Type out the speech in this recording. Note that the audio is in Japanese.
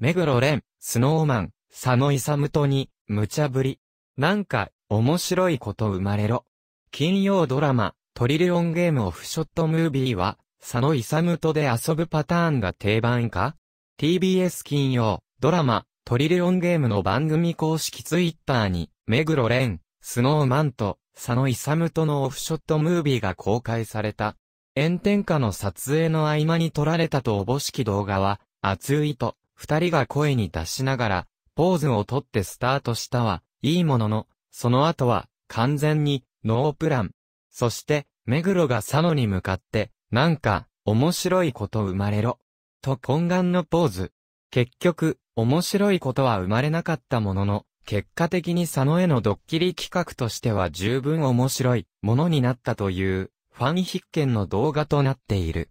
目黒蓮、スノーマン、佐野勇とに、無茶ぶり。なんか、面白いこと生まれろ。金曜ドラマ、トリリオンゲームオフショットムービーは、佐野勇とで遊ぶパターンが定番か ?TBS 金曜、ドラマ、トリリオンゲームの番組公式ツイッターに、目黒蓮、スノーマンと、佐野勇とのオフショットムービーが公開された。炎天下の撮影の合間に撮られたとおぼしき動画は、熱いと、二人が声に達しながら、ポーズをとってスタートしたは、いいものの、その後は、完全に、ノープラン。そして、目黒が佐野に向かって、なんか、面白いこと生まれろ。と懇願のポーズ。結局、面白いことは生まれなかったものの、結果的に佐野へのドッキリ企画としては十分面白いものになったという、ファン必見の動画となっている。